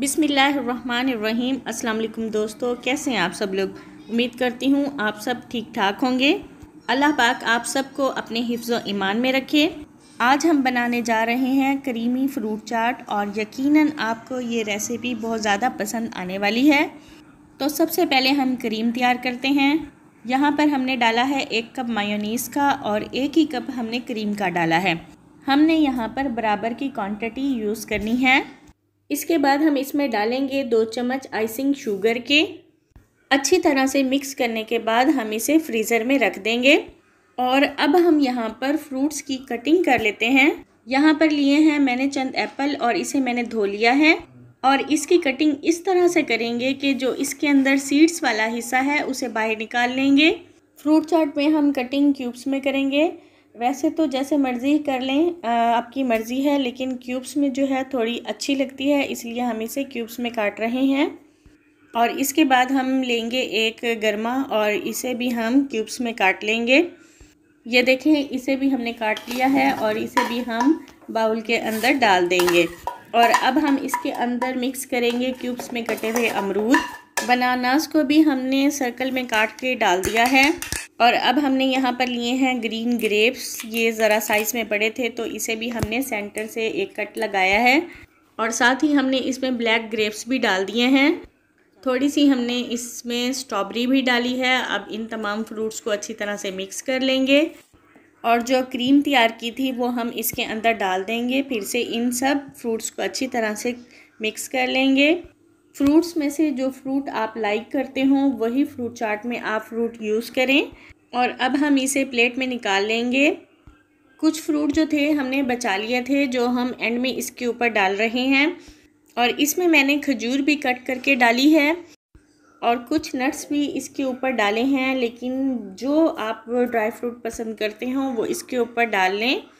बिसमीम् अल्लाम दोस्तों कैसे हैं आप सब लोग उम्मीद करती हूँ आप सब ठीक ठाक होंगे अल्लाह पाक आप सबको अपने हिफ्ज़ ईमान में रखे आज हम बनाने जा रहे हैं करीमी फ्रूट चाट और यकीनन आपको ये रेसिपी बहुत ज़्यादा पसंद आने वाली है तो सबसे पहले हम क्रीम तैयार करते हैं यहाँ पर हमने डाला है एक कप मायोनीस का और एक ही कप हमने क्रीम का डाला है हमने यहाँ पर बराबर की क्वांटिटी यूज़ करनी है इसके बाद हम इसमें डालेंगे दो चम्मच आइसिंग शुगर के अच्छी तरह से मिक्स करने के बाद हम इसे फ्रीज़र में रख देंगे और अब हम यहाँ पर फ्रूट्स की कटिंग कर लेते हैं यहाँ पर लिए हैं मैंने चंद एप्पल और इसे मैंने धो लिया है और इसकी कटिंग इस तरह से करेंगे कि जो इसके अंदर सीड्स वाला हिस्सा है उसे बाहर निकाल लेंगे फ्रूट चाट में हम कटिंग क्यूब्स में करेंगे वैसे तो जैसे मर्ज़ी कर लें आपकी मर्ज़ी है लेकिन क्यूब्स में जो है थोड़ी अच्छी लगती है इसलिए हम इसे क्यूब्स में काट रहे हैं और इसके बाद हम लेंगे एक गरमा और इसे भी हम क्यूब्स में काट लेंगे ये देखें इसे भी हमने काट लिया है और इसे भी हम बाउल के अंदर डाल देंगे और अब हम इसके अंदर मिक्स करेंगे क्यूब्स में कटे हुए अमरूद बनानास को भी हमने सर्कल में काट के डाल दिया है और अब हमने यहाँ पर लिए हैं ग्रीन ग्रेप्स ये ज़रा साइज़ में बड़े थे तो इसे भी हमने सेंटर से एक कट लगाया है और साथ ही हमने इसमें ब्लैक ग्रेप्स भी डाल दिए हैं थोड़ी सी हमने इसमें स्ट्रॉबेरी भी डाली है अब इन तमाम फ्रूट्स को अच्छी तरह से मिक्स कर लेंगे और जो क्रीम तैयार की थी वो हम इसके अंदर डाल देंगे फिर से इन सब फ्रूट्स को अच्छी तरह से मिक्स कर लेंगे फ्रूट्स में से जो फ्रूट आप लाइक करते हो वही फ्रूट चाट में आप फ्रूट यूज़ करें और अब हम इसे प्लेट में निकाल लेंगे कुछ फ्रूट जो थे हमने बचा लिए थे जो हम एंड में इसके ऊपर डाल रहे हैं और इसमें मैंने खजूर भी कट करके डाली है और कुछ नट्स भी इसके ऊपर डाले हैं लेकिन जो आप ड्राई फ्रूट पसंद करते हो वो इसके ऊपर डाल लें